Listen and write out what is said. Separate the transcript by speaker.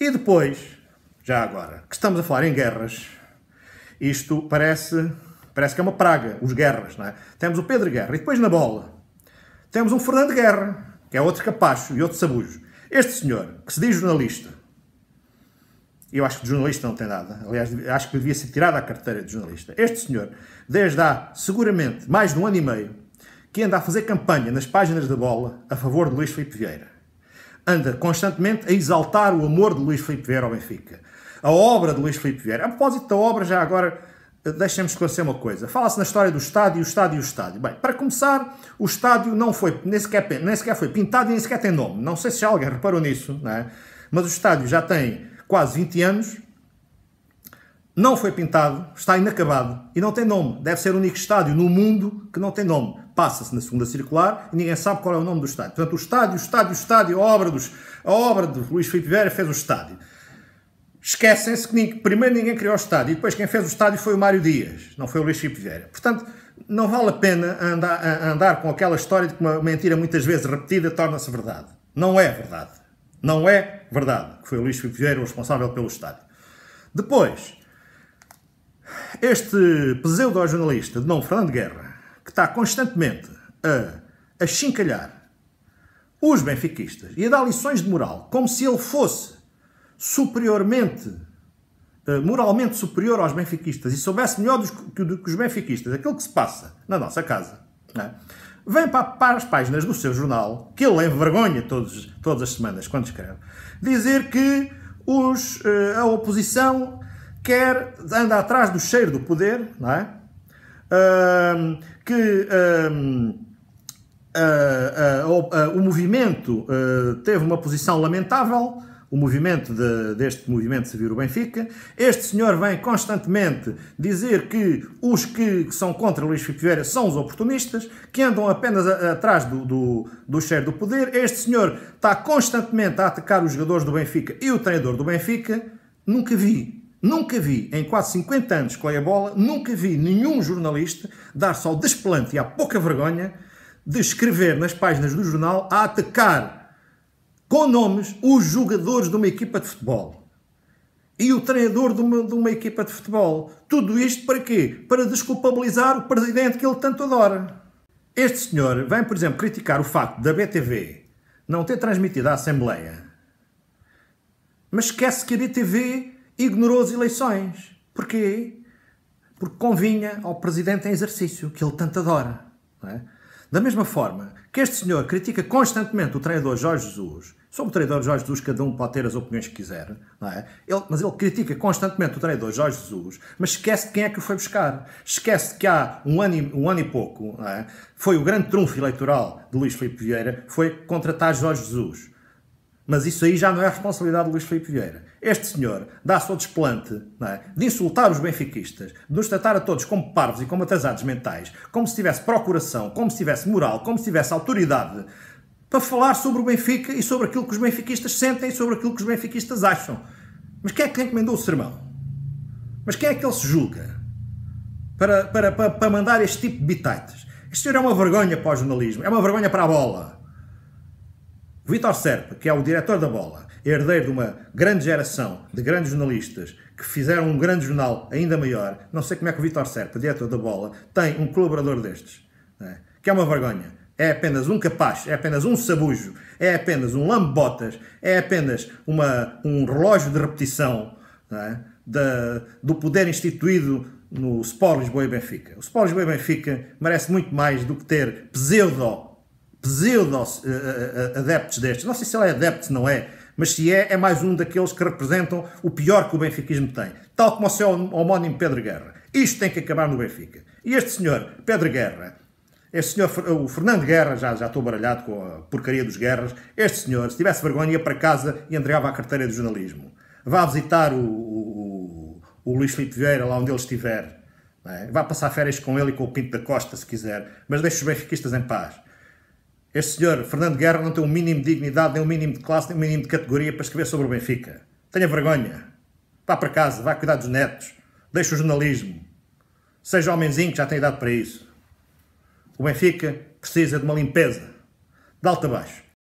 Speaker 1: E depois, já agora, que estamos a falar em guerras, isto parece, parece que é uma praga, os guerras, não é? Temos o Pedro Guerra e depois na bola temos um Fernando Guerra, que é outro capacho e outro sabujo. Este senhor, que se diz jornalista, eu acho que de jornalista não tem nada, aliás, acho que devia ser tirado à carteira de jornalista. Este senhor, desde há seguramente mais de um ano e meio, que anda a fazer campanha nas páginas da bola a favor de Luís Filipe Vieira anda constantemente a exaltar o amor de Luís Filipe Vieira ao Benfica. A obra de Luís Filipe Vieira. A propósito da obra, já agora, eh, deixemos me esclarecer uma coisa. Fala-se na história do estádio, o estádio e o estádio. Bem, para começar, o estádio não foi, nem sequer, nem sequer foi pintado e nem sequer tem nome. Não sei se já alguém reparou nisso, não é? mas o estádio já tem quase 20 anos não foi pintado, está inacabado e não tem nome. Deve ser o único estádio no mundo que não tem nome. Passa-se na segunda circular e ninguém sabe qual é o nome do estádio. Portanto, o estádio, o estádio, o estádio, a obra, dos, a obra de Luís Filipe Vieira fez o estádio. Esquecem-se que ninguém, primeiro ninguém criou o estádio e depois quem fez o estádio foi o Mário Dias, não foi o Luís Filipe Vieira. Portanto, não vale a pena andar, a andar com aquela história de que uma mentira muitas vezes repetida torna-se verdade. Não é verdade. Não é verdade que foi o Luís Filipe Vieira o responsável pelo estádio. Depois, este pseudo-jornalista de nome Fernando Guerra, que está constantemente a, a chincalhar os benfiquistas e a dar lições de moral, como se ele fosse superiormente, eh, moralmente superior aos benfiquistas e soubesse melhor que, do, que os benfiquistas aquilo que se passa na nossa casa, é? vem para, para, as páginas do seu jornal, que ele envergonha todos, todas as semanas quando escreve, dizer que os, eh, a oposição quer anda atrás do cheiro do poder, não é? Uh, que uh, uh, o movimento eh, teve uma posição lamentável, o movimento de, deste movimento Servir o Benfica. Este senhor vem constantemente dizer que os que são contra Luís Filipe Vieira são os oportunistas, que andam apenas a, a, atrás do, do, do cheiro do poder. Este senhor está constantemente a atacar os jogadores do Benfica e o treinador do Benfica. Nunca vi Nunca vi, em quase 50 anos com a bola, nunca vi nenhum jornalista dar-se ao desplante e à pouca vergonha de escrever nas páginas do jornal a atacar com nomes os jogadores de uma equipa de futebol e o treinador de uma, de uma equipa de futebol. Tudo isto para quê? Para desculpabilizar o presidente que ele tanto adora. Este senhor vem, por exemplo, criticar o facto da BTV não ter transmitido à Assembleia, mas esquece que a BTV ignorou as eleições. Porquê? Porque convinha ao presidente em exercício, que ele tanto adora. É? Da mesma forma que este senhor critica constantemente o treinador Jorge Jesus, sobre o treinador Jorge Jesus cada um pode ter as opiniões que quiser, é? ele, mas ele critica constantemente o treinador Jorge Jesus, mas esquece de quem é que o foi buscar. Esquece que há um ano e, um ano e pouco é? foi o grande trunfo eleitoral de Luís Filipe Vieira, foi contratar Jorge Jesus. Mas isso aí já não é a responsabilidade de Luís Filipe Vieira. Este senhor dá-se ao desplante é? de insultar os benfiquistas, de nos tratar a todos como parvos e como atrasados mentais, como se tivesse procuração, como se tivesse moral, como se tivesse autoridade para falar sobre o Benfica e sobre aquilo que os benfiquistas sentem e sobre aquilo que os benfiquistas acham. Mas quem é que encomendou o sermão? Mas quem é que ele se julga para, para, para, para mandar este tipo de bitaites? Este senhor é uma vergonha para o jornalismo, é uma vergonha para a bola. Vitor Serpa, que é o diretor da bola, é herdeiro de uma grande geração de grandes jornalistas que fizeram um grande jornal ainda maior, não sei como é que o Vitor Serpa, diretor da bola, tem um colaborador destes, né? que é uma vergonha. É apenas um capaz, é apenas um sabujo, é apenas um lambotas, é apenas uma, um relógio de repetição é? da, do poder instituído no Sport Lisboa e Benfica. O Sport Lisboa e Benfica merece muito mais do que ter pseudo pseudos eh, eh, eh, adeptos destes, não sei se ele é adepto, se não é, mas se é, é mais um daqueles que representam o pior que o benfiquismo tem, tal como o seu homónimo Pedro Guerra. Isto tem que acabar no Benfica. E este senhor, Pedro Guerra, este senhor, o Fernando Guerra, já, já estou baralhado com a porcaria dos guerras, este senhor, se tivesse vergonha, ia para casa e entregava a carteira de jornalismo. Vá visitar o, o, o Luís Filipe Vieira, lá onde ele estiver. É? Vá passar férias com ele e com o Pinto da Costa, se quiser. Mas deixe os benfiquistas em paz. Este senhor, Fernando Guerra, não tem o um mínimo de dignidade, nem o um mínimo de classe, nem o um mínimo de categoria para escrever sobre o Benfica. Tenha vergonha. Vá para casa, vá cuidar dos netos. Deixe o jornalismo. Seja homenzinho, que já tem idade para isso. O Benfica precisa de uma limpeza. De alto a baixo.